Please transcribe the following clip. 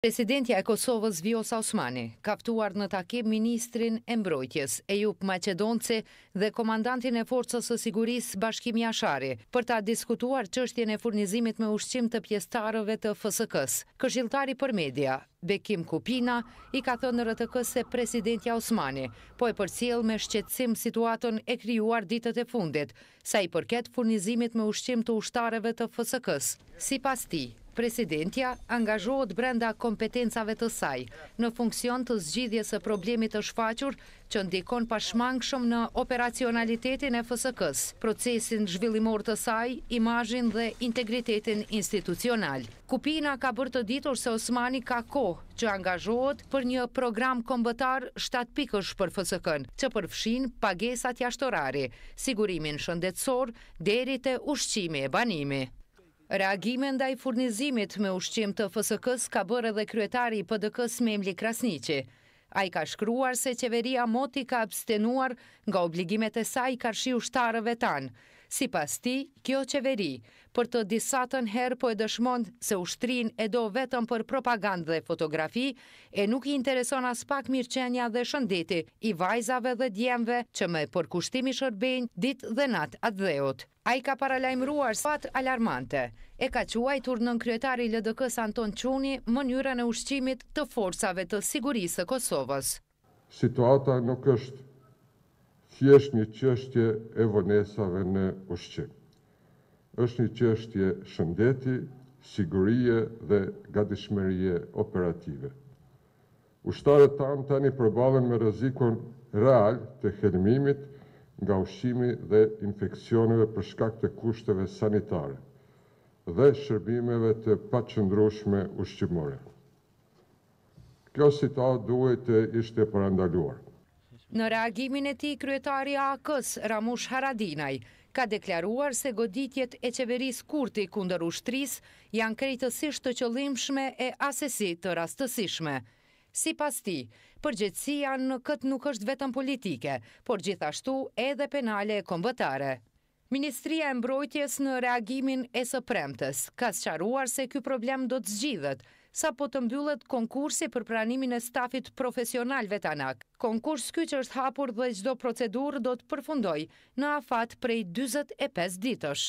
Presidentja e Kosovës Vjosa Osmani kaftuar në takim Ministrin e Mbrojtjes, Ejup Macedonci dhe Komandantin e Forcës e Siguris Bashkim Jashari për ta diskutuar qështjen e furnizimit me ushqim të pjestarëve të FSK-s. Këshiltari për media, Bekim Kupina, i ka thënë në rëtëkës se Presidentja Osmani, po e përcil me shqetsim situaton e kryuar ditët e fundit, sa i përket furnizimit me ushqim të ushtareve të FSK-s. Si pas ti, Presidentja angazhohet brenda kompetencave të saj në funksion të zgjidhje së problemit të shfaqur që ndikon shumë në operacionalitetin e FSK-s, procesin zhvillimor të saj, imajin dhe integritetin institucional. Kupina ka bërë të ditur se Osmani ka kohë që angazhohet për një program kombëtar 7 pikësh për FSK-n, që përfshin pagesat jashtorari, sigurimin shëndetsor, deri të ushqimi e banimi. Reagime ndaj furnizimit me ushqim të FSK-s ka bërë dhe kryetari i PDK-s Memli Krasnici. A i ka shkruar se qeveria moti ka abstenuar nga obligimet e saj i karshi ushtarëve tanë. Si pas ti, kjo qeveri, për të disatën herë po e dëshmond se ushtrin e do vetëm për propagandë dhe fotografi, e nuk i intereson as pak mirqenja dhe shëndeti i vajzave dhe djemve që me përkushtimi shërbejnë dit dhe nat atë dheot. A i ka paralajmruar sfat alarmante, e ka quajtur nën kryetari ldk Anton Quni mënyrën e ushqimit të forcave të sigurisë të Kosovës. Situata nuk është është një qështje e vonesave në ushqim. është një qështje shëndeti, sigurie dhe gatishmërie operative. Ushtarët tanë tani përbavën me rëzikon real të helmimit nga ushqimi dhe infekcioneve për shkak të kushteve sanitare dhe shërbimeve të pacëndrushme ushqimore. Kjo situatë duhet të ishte parandaluar. Në reagimin e ti, kryetari ak Ramush Haradinaj, ka deklaruar se goditjet e qeveris kurti kunder ushtris janë krejtësisht të qëllimshme e asesi të rastësishme. Si pas ti, përgjithsia në këtë nuk është vetëm politike, por gjithashtu edhe penale e kombëtare. Ministria e mbrojtjes në reagimin e së premtës ka sëqaruar se kjo problem do të zgjidhet, sa po të mbyllet konkursi për pranimin e stafit profesional vetanak. Konkurs kyqë është hapur dhe gjdo procedur do të përfundoj në afat prej 25 ditësh.